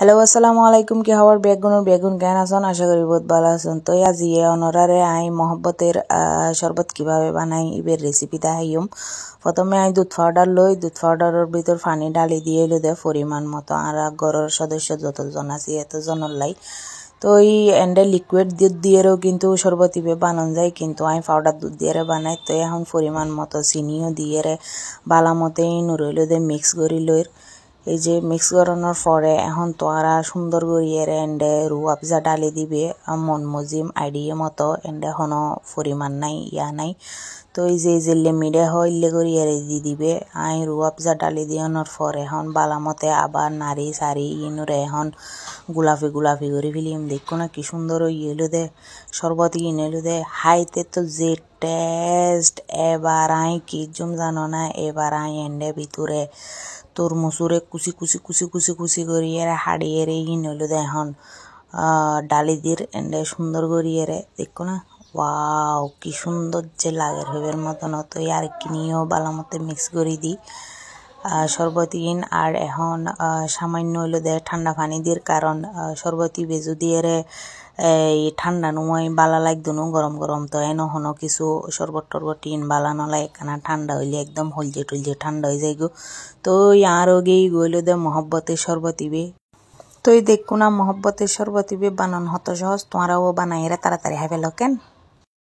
hello আসসালামু আলাইকুম কি হওয়ার বেগুনের বেগুন জ্ঞান আসন আশা করি বহুত ভালো আসুন তো আজ ইয়ে অনরারে আই মহব্বতের শরবত কিভাবে বানাই ইবের রেসিপিটা আইম প্রথমে আই দুধ পাউডার লই দুধ পাউডারের ভিতর পানি ডালি দিয়ে এলো দে পরিমাণ মতো আর ঘরের সদস্য যতজন আছে এতজনের লাই তো এই এন্ডে লিকুইড দুধ দিয়েও কিন্তু শরবত ইবে বানান যায় কিন্তু আমি পাউডার দুধ দিয়ে বানাই তো এখন পরিমাণ মতো চিনিও দিয়ে ভালো মতোই নুরইলো দে মিক্স করি লইর এই যে মিক্স করানোর পরে এখন তো আর সুন্দর করিয়ে এন্ডে রুয়া পিজা ডালে দিবে মন মজিম আইডিয়ে মতো এন্ডে এখন পরিমাণ নাই ইয়া নাই তো এই যে যে লেমিডে হইলে ইল্লে করিয়ে দি দিবে আই রুয়া পিজা ডালে দিয়ানোর পরে এখন বালামতে আবার নারি সারি ইনুরে এখন গোলাপি গোলাপি করে ফিলিম দেখো না কি সুন্দর ইয়েলো দে শরবত ইনেলো দে হাইতে তো জেট টেস্ট এবার আই কিজুম জানো না এবার আই এন্ডে ভিতরে তোর মুসুরে কুচি কুচি কুচি কুচি কুচি করিয়ে হাড়িয়ে রে ই নইল ডালি দির এন্ডে সুন্দর করিয়ে রে দেখো না ওয়াও কি সুন্দর যে লাগে ভেবের মতন অত আর কিনিও ভালো মতো মিক্স করে দিই শরবতিন আর এখন সামান্য হইলো দেয় ঠান্ডা পানি দিয়ে কারণ শরবতি বেজু দিয়ে এই ঠান্ডা নয় বালা লাগ দু গরম গরম তো এন হন কিছু শরবত টরবত টিন বালা নলা একখানা ঠান্ডা হইলে একদম হলজে টুলজে ঠান্ডা হয়ে যায় গো তো ইয়ার গেই গইলো দে মহব্বতের শরবতিবে তো এই দেখুন মহব্বতের শরবতিবে বানান হত সহজ তোমারাও বানাইরা তাড়াতাড়ি হাফেল